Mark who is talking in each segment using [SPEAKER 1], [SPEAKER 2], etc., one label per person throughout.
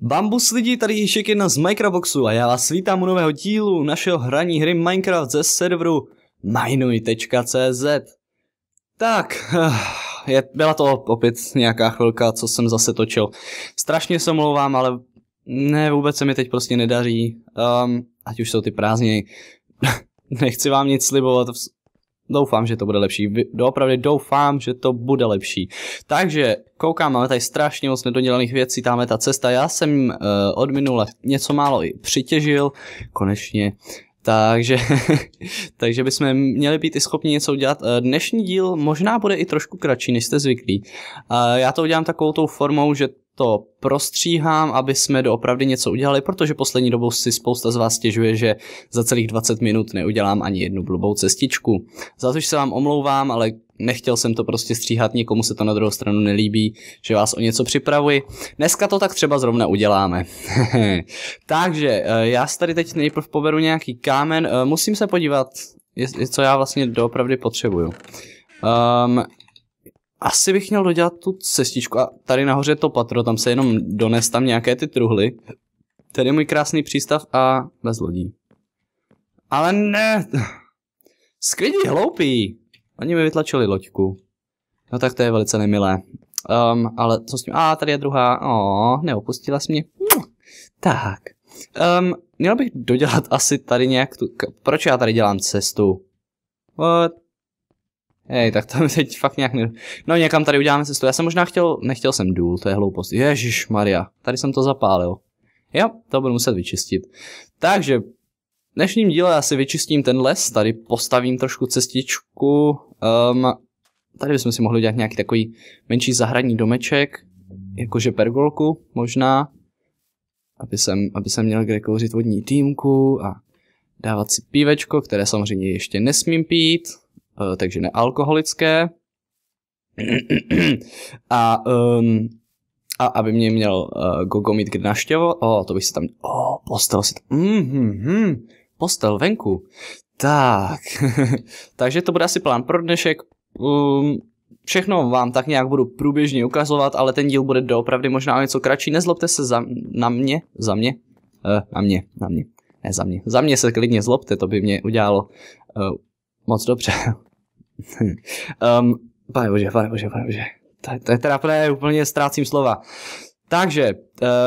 [SPEAKER 1] Bambus lidí, tady ještě jedna z Microboxu a já vás vítám u nového dílu našeho hraní hry Minecraft ze serveru minuj.cz Tak, eh, je, byla to opět nějaká chvilka, co jsem zase točil. Strašně se mluvám, ale ne, vůbec se mi teď prostě nedaří, um, ať už jsou ty prázdniny. Nechci vám nic slibovat, Doufám, že to bude lepší. Doopravdy doufám, že to bude lepší. Takže koukám, máme tady strašně moc nedodělaných věcí, tam je ta cesta. Já jsem uh, od minule něco málo i přitěžil, konečně. Takže, takže bychom měli být i schopni něco udělat. Eh, dnešní díl možná bude i trošku kratší, než jste zvyklí. Eh, já to udělám takovou tou formou, že to prostříhám, aby jsme doopravdy něco udělali, protože poslední dobou si spousta z vás stěžuje, že za celých 20 minut neudělám ani jednu blbou cestičku. Za což se vám omlouvám, ale nechtěl jsem to prostě stříhat, nikomu se to na druhou stranu nelíbí, že vás o něco připravuji. Dneska to tak třeba zrovna uděláme. Takže eh, já si tady teď nejprve poberu nějaký kámen, eh, musím se podívat, co já vlastně doopravdy potřebuju. Um, asi bych měl dodělat tu cestičku a tady nahoře je to patro, tam se jenom dones tam nějaké ty truhly. Tady je můj krásný přístav a bez lodí. Ale ne! Sklidi hloupý! Oni mi vytlačili loďku. No tak to je velice nemilé. Um, ale co s tím? A tady je druhá. O, oh, neopustila jsi mě. Hm, tak. Um, měl bych dodělat asi tady nějak tu... Proč já tady dělám cestu? What? Ej, tak to mi teď fakt nějak ne... No někam tady uděláme cestu. Já jsem možná chtěl, nechtěl jsem důl, to je hloupost. Ježíš Maria, tady jsem to zapálil. Jo, to budu muset vyčistit. Takže v dnešním díle asi vyčistím ten les, tady postavím trošku cestičku. Um, tady bychom si mohli udělat nějaký takový menší zahradní domeček, jakože pergolku možná, aby jsem, aby jsem měl kde kouřit vodní týmku a dávat si pívečko, které samozřejmě ještě nesmím pít, Eh, takže nealkoholické. A, um, a aby mě měl uh, Gogo mít kde naštěvo, o, oh, to bych se tam, o, oh, postel si tam, mhm, mm, mm, mm, postel venku. Tak, takže to bude asi plán pro dnešek. Um, všechno vám tak nějak budu průběžně ukazovat, ale ten díl bude doopravdy možná něco kratší. Nezlobte se za, na mě, za mě, uh, na mě, na mě, ne za mě. Za mě se klidně zlobte, to by mě udělalo uh, moc dobře. um, pane bože, pane bože, pane bože. Teda úplně ztrácím slova. Takže,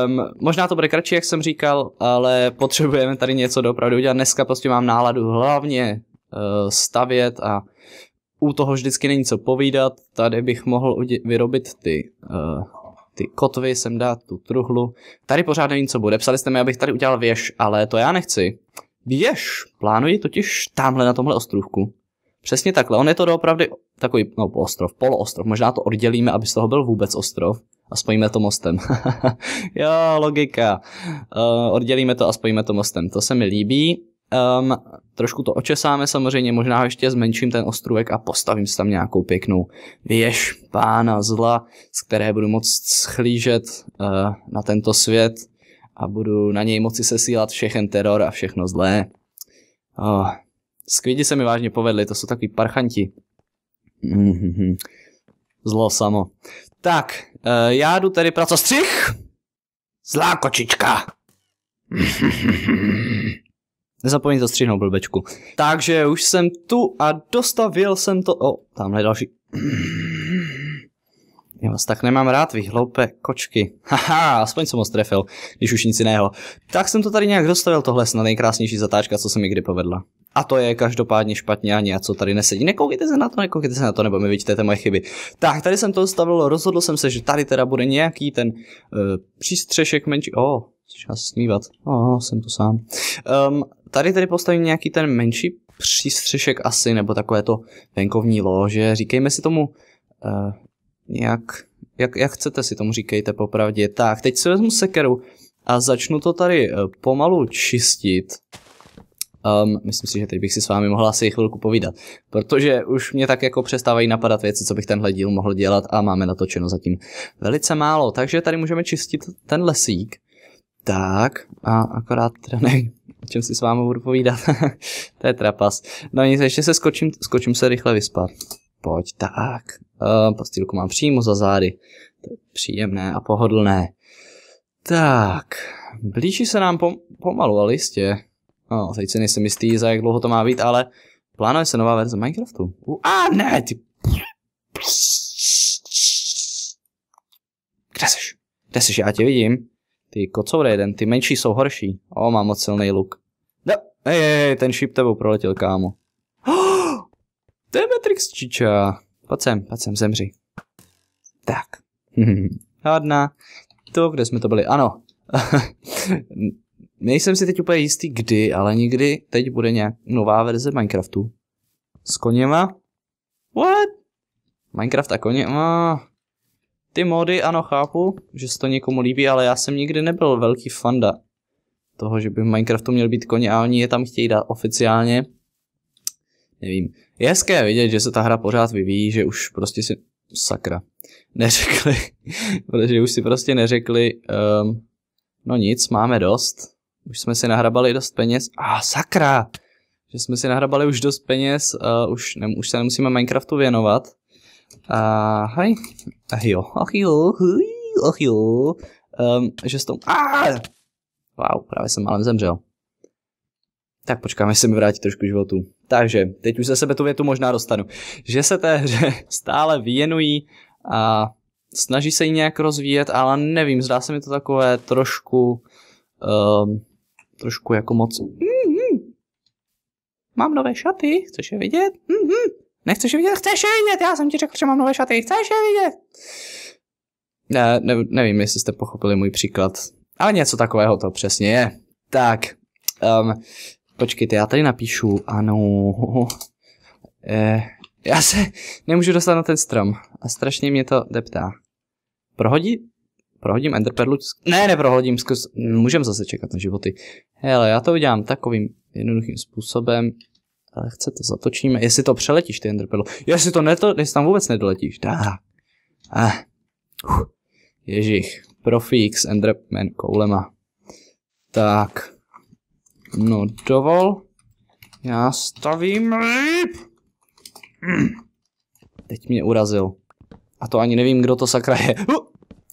[SPEAKER 1] um, možná to bude kratší, jak jsem říkal, ale potřebujeme tady něco dopravdy udělat. Dneska prostě mám náladu hlavně uh, stavět a u toho vždycky není co povídat. Tady bych mohl udě- vyrobit ty, uh, ty kotvy, sem dát tu truhlu. Tady pořád není co bude. Psali jste mi, abych tady udělal věž, ale to já nechci. Věž plánuji totiž tamhle na tomhle ostrůvku. Přesně takhle, on je to doopravdy takový no, ostrov, poloostrov, možná to oddělíme, aby z toho byl vůbec ostrov a spojíme to mostem. jo, logika. Uh, oddělíme to a spojíme to mostem, to se mi líbí. Um, trošku to očesáme samozřejmě, možná ještě zmenším ten ostrůvek a postavím si tam nějakou pěknou věž pána zla, z které budu moct schlížet uh, na tento svět a budu na něj moci sesílat všechen teror a všechno zlé. Oh. Skvědi se mi vážně povedli, to jsou takový parchanti. Mhm. Zlo samo. Tak, uh, já jdu tady pracovat. Střih! Zlá kočička! Nezapomeň to střihnout, blbečku. Takže už jsem tu a dostavil jsem to... O, tamhle další. Já vás tak nemám rád, vy hloupé kočky. Haha, aspoň jsem ho strefil, když už nic jiného. Tak jsem to tady nějak dostavil, tohle snad nejkrásnější zatáčka, co se mi kdy povedla. A to je každopádně špatně a něco tady nesedí. Nekoukejte se na to, nekoukejte se na to, nebo mi vyčtete moje chyby. Tak, tady jsem to stavil, rozhodl jsem se, že tady teda bude nějaký ten uh, přístřešek menší. O, oh, čas smívat. O, oh, jsem tu sám. Um, tady tady postavím nějaký ten menší přístřešek asi, nebo takové to venkovní lože. Říkejme si tomu uh, eh, nějak, jak, jak chcete si tomu říkejte popravdě. Tak, teď si vezmu sekeru a začnu to tady eh, pomalu čistit. Um, myslím si, že teď bych si s vámi mohla asi chvilku povídat, protože už mě tak jako přestávají napadat věci, co bych tenhle díl mohl dělat a máme natočeno zatím velice málo, takže tady můžeme čistit ten lesík. Tak, a akorát teda ne, o čem si s vámi budu povídat. to je trapas. No nic, ještě se skočím, skočím se rychle vyspat. Pojď, tak. um, postýlku mám přímo za zády. To je příjemné a pohodlné. Tak, blíží se nám pom- pomalu, ale jistě No, teď si nejsem jistý, za jak dlouho to má být, ale plánuje se nová verze Minecraftu. U, a ne, ty... Kde jsi? Kde jsi? Já tě vidím. Ty kocoure jeden, ty menší jsou horší. O, mám moc silný luk. No, hej, hej, ten šíp tebou proletěl, kámo. Oh, to je Matrix čiča. Pojď sem, pojď sem, zemři. Tak. Hádná. To, kde jsme to byli? Ano. nejsem si teď úplně jistý kdy, ale někdy teď bude nějak nová verze Minecraftu. S koněma? What? Minecraft a koně? Ah. Ty mody, ano, chápu, že se to někomu líbí, ale já jsem nikdy nebyl velký fanda toho, že by v Minecraftu měl být koně a oni je tam chtějí dát oficiálně. Nevím. Je hezké vidět, že se ta hra pořád vyvíjí, že už prostě si... Sakra. Neřekli. protože už si prostě neřekli... Um, No nic, máme dost. Už jsme si nahrabali dost peněz. A ah, sakra! Že jsme si nahrabali už dost peněz, uh, už, ne, už se nemusíme Minecraftu věnovat. A uh, hej, ach oh, jo, ach jo, ach jo, oh, um, ehm, že s tom, ah! wow, právě jsem málem zemřel. Tak počkáme, jestli mi vrátí trošku životu. Takže, teď už ze sebe tu větu možná dostanu. Že se té hře stále věnují a snaží se ji nějak rozvíjet, ale nevím, zdá se mi to takové trošku um, trošku jako moc mm-hmm. mám nové šaty, chceš je vidět? Mm-hmm. Nechceš je vidět? Chceš je vidět? Já jsem ti řekl, že mám nové šaty, chceš je vidět? Ne, ne, nevím, jestli jste pochopili můj příklad, ale něco takového to přesně je. Tak, um, počkejte, já tady napíšu, ano, eh, já se nemůžu dostat na ten strom a strašně mě to deptá. Prohodí? Prohodím enderperlu? Ne, neprohodím, zkus... můžem zase čekat na životy. Hele, já to udělám takovým jednoduchým způsobem. Ale chce to zatočíme, jestli to přeletíš ty enderperlu. Jestli to neto, jestli tam vůbec nedoletíš. Dá. Ah. Uh. Ježich, profík s enderman koulema. Tak. No dovol. Já stavím líp. Teď mě urazil. A to ani nevím, kdo to sakra je.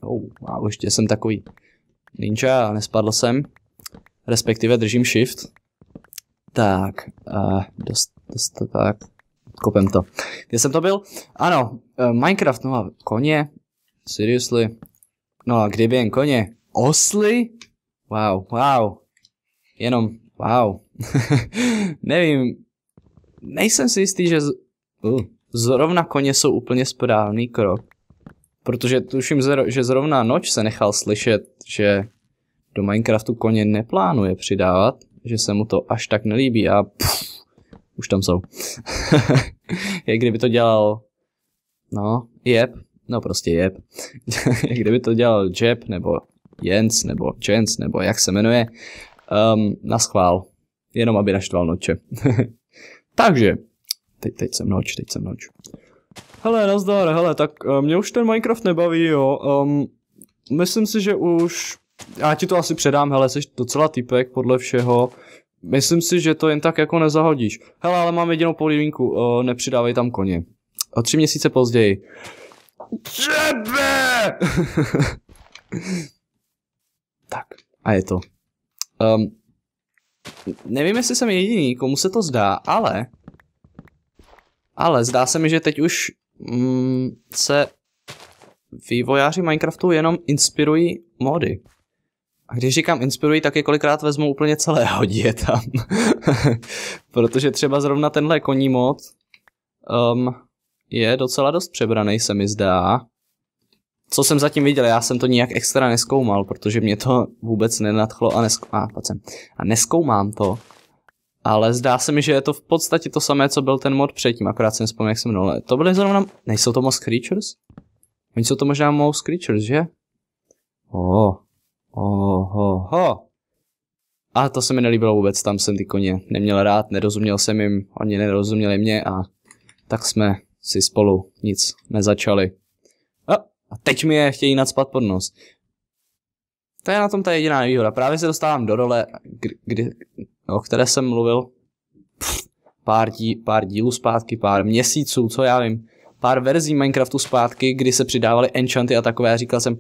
[SPEAKER 1] Oh, wow, ještě jsem takový ninja, nespadl jsem. Respektive držím shift. Tak, uh, dost, dost, tak, kopem to. Kde jsem to byl? Ano, uh, Minecraft, no a koně, seriously. No a kdyby jen koně, osly? Wow, wow, jenom wow. Nevím, nejsem si jistý, že Hmm. Zrovna koně jsou úplně správný krok. Protože tuším, že zrovna noč se nechal slyšet, že do Minecraftu koně neplánuje přidávat, že se mu to až tak nelíbí a pff, už tam jsou. Jak kdyby to dělal, no, jeb, no prostě jeb. Jak kdyby to dělal Jeb, nebo Jens, nebo Jens, nebo jak se jmenuje, um, na schvál. Jenom aby naštval noče. Takže, Teď, teď jsem noč, teď jsem noč. Hele, nazdar, hele, tak eh, mě už ten Minecraft nebaví, jo. Um, myslím si, že už... Já ti to asi předám, hele, jsi docela typek podle všeho. Myslím si, že to jen tak jako nezahodíš. Hele, ale mám jedinou polivínku, uh, eh, nepřidávej tam koně. O tři měsíce později. Čebe! tak, a je to. Um, nevím, jestli jsem jediný, komu se to zdá, ale ale zdá se mi, že teď už mm, se vývojáři Minecraftu jenom inspirují mody. A když říkám inspirují, tak je kolikrát vezmu úplně celé hodí je tam. Protože třeba zrovna tenhle koní mod um, je docela dost přebraný, se mi zdá. Co jsem zatím viděl, já jsem to nijak extra neskoumal, protože mě to vůbec nenadchlo a, nesk- a, a neskoumám to ale zdá se mi, že je to v podstatě to samé, co byl ten mod předtím, akorát jsem vzpomněl, jak jsem jmenoval. To byly zrovna, nejsou to Mouse Creatures? Oni jsou to možná Mouse Creatures, že? Oh, oh, oh, oh. A to se mi nelíbilo vůbec, tam jsem ty koně neměl rád, nerozuměl jsem jim, oni nerozuměli mě a tak jsme si spolu nic nezačali. A, a teď mi je chtějí nadspat pod nos. To je na tom ta jediná výhoda. Právě se dostávám do role, kdy, kdy No, o které jsem mluvil pár, dí, pár dílů zpátky, pár měsíců, co já vím, pár verzí Minecraftu zpátky, kdy se přidávaly enchanty a takové a říkal jsem,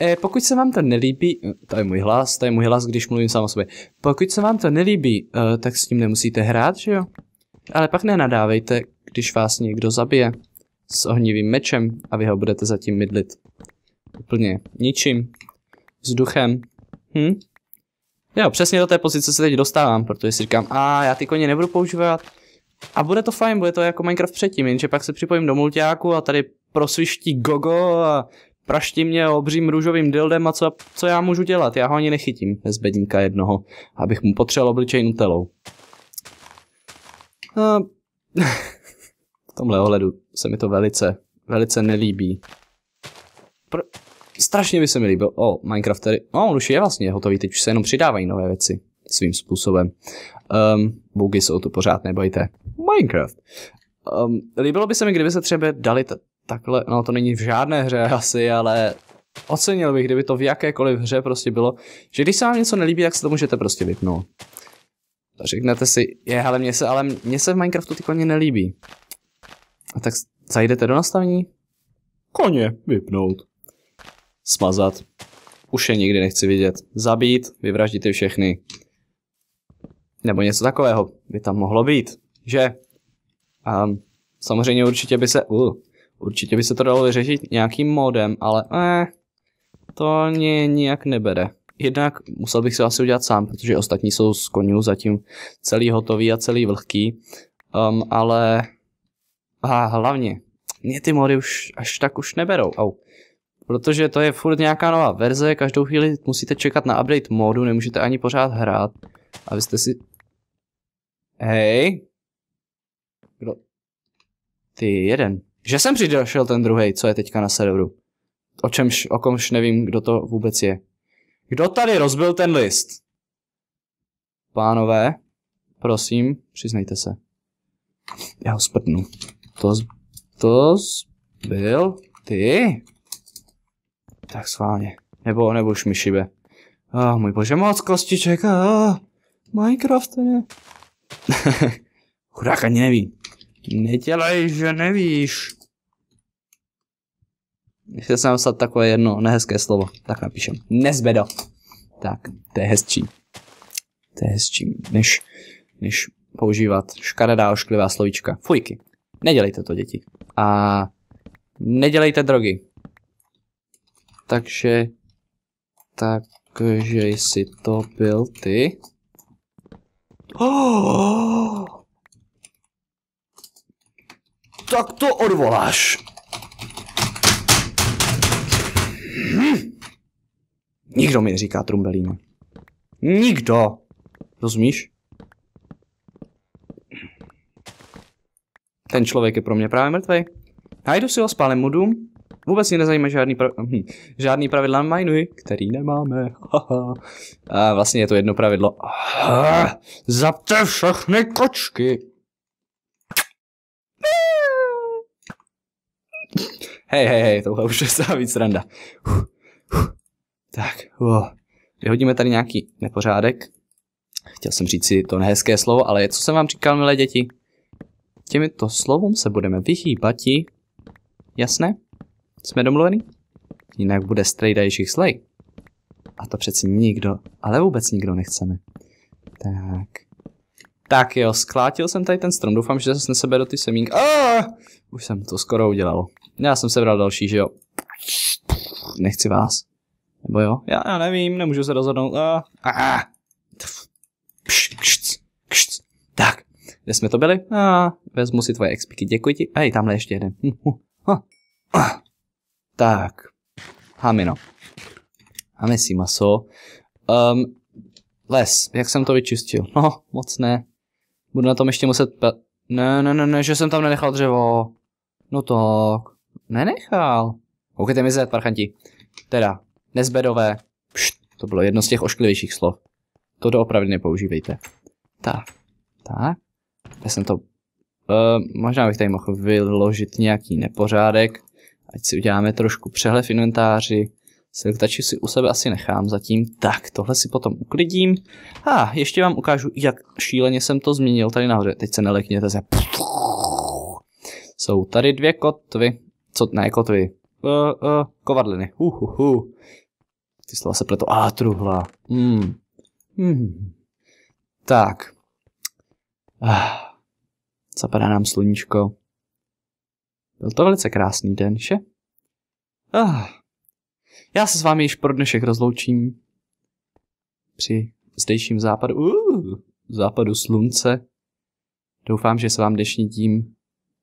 [SPEAKER 1] e, pokud se vám to nelíbí, to je můj hlas, to je můj hlas, když mluvím sám o sobě, pokud se vám to nelíbí, eh, tak s tím nemusíte hrát, že jo? Ale pak nenadávejte, když vás někdo zabije s ohnivým mečem a vy ho budete zatím mydlit. Úplně ničím, vzduchem, hm? Jo, přesně do té pozice se teď dostávám, protože si říkám, a já ty koně nebudu používat. A bude to fajn, bude to jako Minecraft předtím, jenže pak se připojím do multiáku a tady prosviští gogo a praští mě obřím růžovým dildem a co, co já můžu dělat? Já ho ani nechytím bez bedníka jednoho, abych mu potřeboval obličej nutelou. No, a... v tomhle ohledu se mi to velice, velice nelíbí. Pro... Strašně by se mi líbil. O, oh, Minecraft tady. No, on už je vlastně hotový, teď už se jenom přidávají nové věci svým způsobem. Um, ehm, bugy jsou tu pořád, nebojte. Minecraft. Um, líbilo by se mi, kdyby se třeba dali t- takhle, no to není v žádné hře asi, ale ocenil bych, kdyby to v jakékoliv hře prostě bylo, že když se vám něco nelíbí, tak se to můžete prostě vypnout. Řeknete si, je, ale mně se, ale mně se v Minecraftu ty koně nelíbí. A tak zajdete do nastavení? Koně vypnout smazat. Už je nikdy nechci vidět. Zabít, vyvraždit je všechny. Nebo něco takového by tam mohlo být, že? Um, samozřejmě určitě by se... Uh, určitě by se to dalo vyřešit nějakým modem, ale eh, to ně, nijak nebere. Jednak musel bych se asi udělat sám, protože ostatní jsou z konňů zatím celý hotový a celý vlhký. Um, ale a hlavně, mě ty mody už až tak už neberou. Au protože to je furt nějaká nová verze, každou chvíli musíte čekat na update modu, nemůžete ani pořád hrát. A vy jste si... Hej? Kdo? Ty jeden. Že jsem přišel ten druhý, co je teďka na serveru. O čemž, o komž nevím, kdo to vůbec je. Kdo tady rozbil ten list? Pánové, prosím, přiznejte se. Já ho sprtnu. To, to byl ty. Tak sválně. Nebo, nebo šibe. A oh, můj bože, moc kostiček. A oh, Minecraft, ne. Chudák ani neví. Nedělej, že nevíš. Chtěl jsem napsat takové jedno nehezké slovo. Tak napíšem. Nezbedo. Tak, to je hezčí. To je hezčí, než, než používat škaredá ošklivá slovíčka. Fujky. Nedělejte to, děti. A nedělejte drogy. Takže, takže jsi to byl ty. Oh! Tak to odvoláš. Hm. Nikdo mi říká trumbelíno Nikdo. Rozumíš? Ten člověk je pro mě právě mrtvý. Najdu si ho, spálím mu dům Vůbec mě nezajímá žádný, pra... Hm, žádný pravidla minuji, který nemáme. A vlastně je to jedno pravidlo. Zapte všechny kočky. Hej, hej, hej, tohle už je celá víc randa. Tak, oh. vyhodíme tady nějaký nepořádek. Chtěl jsem říct si to nehezké slovo, ale co jsem vám říkal, milé děti? Těmito slovům se budeme vychýbati. Jasné? Jsme domluvený? Jinak bude strejda Jižích slej. A to přeci nikdo, ale vůbec nikdo nechceme. Tak. Tak jo, sklátil jsem tady ten strom, doufám, že zase do ty semínky. Ah! Už jsem to skoro udělal. Já jsem sebral další, že jo. Nechci vás. Nebo jo? Já, já nevím, nemůžu se rozhodnout. Ah. Ah. Kšt, kšt, kšt. Tak, kde jsme to byli? Ah. Vezmu si tvoje expiky, děkuji ti. Hej, tamhle ještě jeden. Hm, hm, tak, háme no. si maso. Um, les, jak jsem to vyčistil? No, moc ne. Budu na tom ještě muset... Pe- ne, ne, ne, ne, že jsem tam nenechal dřevo. No tak, nenechal. Koukajte mi zet, parchanti. Teda, nezbedové. Pšt, to bylo jedno z těch ošklivějších slov. To doopravdy nepoužívejte. Tak, tak. Já jsem to... Uh, možná bych tady mohl vyložit nějaký nepořádek. Ať si uděláme trošku přehled v inventáři. Selektači si u sebe asi nechám zatím. Tak, tohle si potom uklidím. A ještě vám ukážu, jak šíleně jsem to změnil tady nahoře. Teď se nelekněte se. Jsou tady dvě kotvy. Co, ne kotvy. Uh, uh, kovadliny. Uh, uh, uh. Ty slova se pleto. A ah, truhla. Hmm. Hmm. Tak. Ah. Zapadá nám sluníčko. Byl to velice krásný den, že? Ah. Já se s vámi již pro dnešek rozloučím. Při zdejším západu, uh, západu slunce. Doufám, že se vám dnešní dím,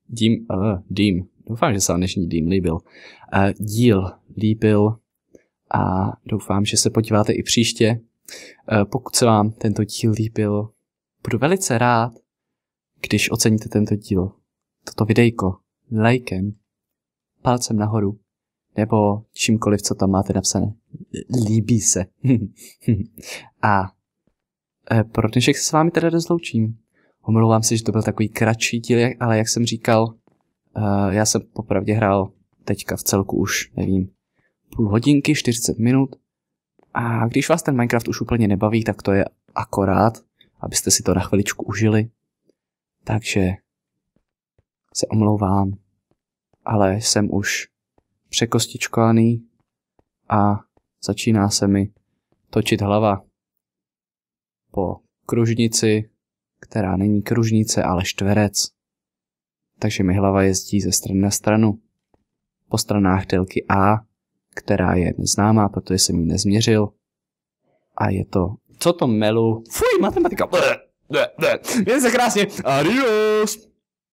[SPEAKER 1] dím, uh, eh, dím doufám, že se vám dnešní dým líbil, uh, díl líbil a doufám, že se podíváte i příště. Uh, pokud se vám tento díl líbil, budu velice rád, když oceníte tento díl, toto videjko lajkem, palcem nahoru, nebo čímkoliv, co tam máte napsané. Líbí se. a e, pro dnešek se s vámi teda rozloučím. Omlouvám se, že to byl takový kratší díl, ale jak jsem říkal, e, já jsem popravdě hrál teďka v celku už, nevím, půl hodinky, 40 minut. A když vás ten Minecraft už úplně nebaví, tak to je akorát, abyste si to na chviličku užili. Takže se omlouvám ale jsem už překostičkovaný a začíná se mi točit hlava. Po kružnici, která není kružnice, ale štverec. Takže mi hlava jezdí ze strany na stranu. Po stranách délky A, která je neznámá, protože jsem ji nezměřil. A je to... Co to melu? Fuj, matematika! Bleh, bleh, Mějte se krásně! Adios!